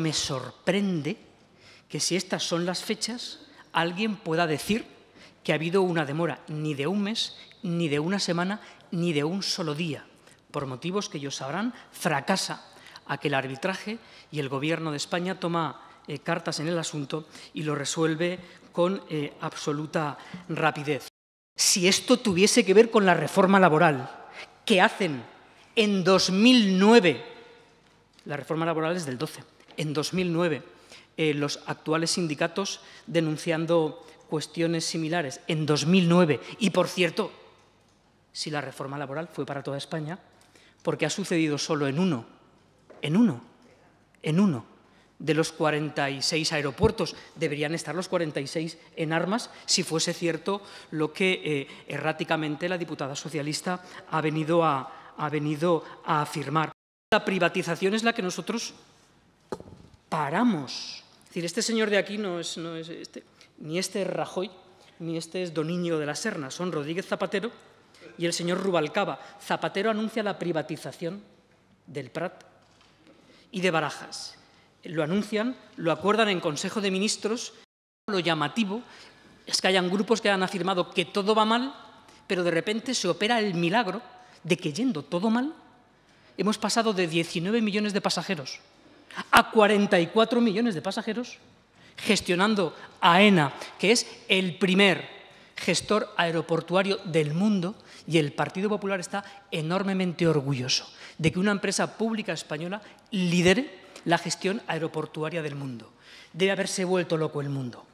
me sorprende que si estas son las fechas, alguien pueda decir que ha habido una demora ni de un mes, ni de una semana, ni de un solo día. Por motivos que ellos sabrán, fracasa aquel arbitraje y el Gobierno de España toma eh, cartas en el asunto y lo resuelve con eh, absoluta rapidez. Si esto tuviese que ver con la reforma laboral, ¿qué hacen en 2009, la reforma laboral es del 12 en 2009 eh, los actuales sindicatos denunciando cuestiones similares. En 2009, y por cierto, si la reforma laboral fue para toda España, porque ha sucedido solo en uno, en uno, en uno de los 46 aeropuertos. Deberían estar los 46 en armas si fuese cierto lo que eh, erráticamente la diputada socialista ha venido a afirmar. La privatización es la que nosotros paramos. Es decir, este señor de aquí no es, no es este, ni este es Rajoy, ni este es Doniño de la Serna, son Rodríguez Zapatero y el señor Rubalcaba. Zapatero anuncia la privatización del Prat y de Barajas. Lo anuncian, lo acuerdan en Consejo de Ministros. Lo llamativo es que hayan grupos que han afirmado que todo va mal, pero de repente se opera el milagro de que yendo todo mal, hemos pasado de 19 millones de pasajeros a 44 millones de pasajeros, gestionando AENA, que es el primer gestor aeroportuario del mundo, y el Partido Popular está enormemente orgulloso de que una empresa pública española lidere la gestión aeroportuaria del mundo. Debe haberse vuelto loco el mundo.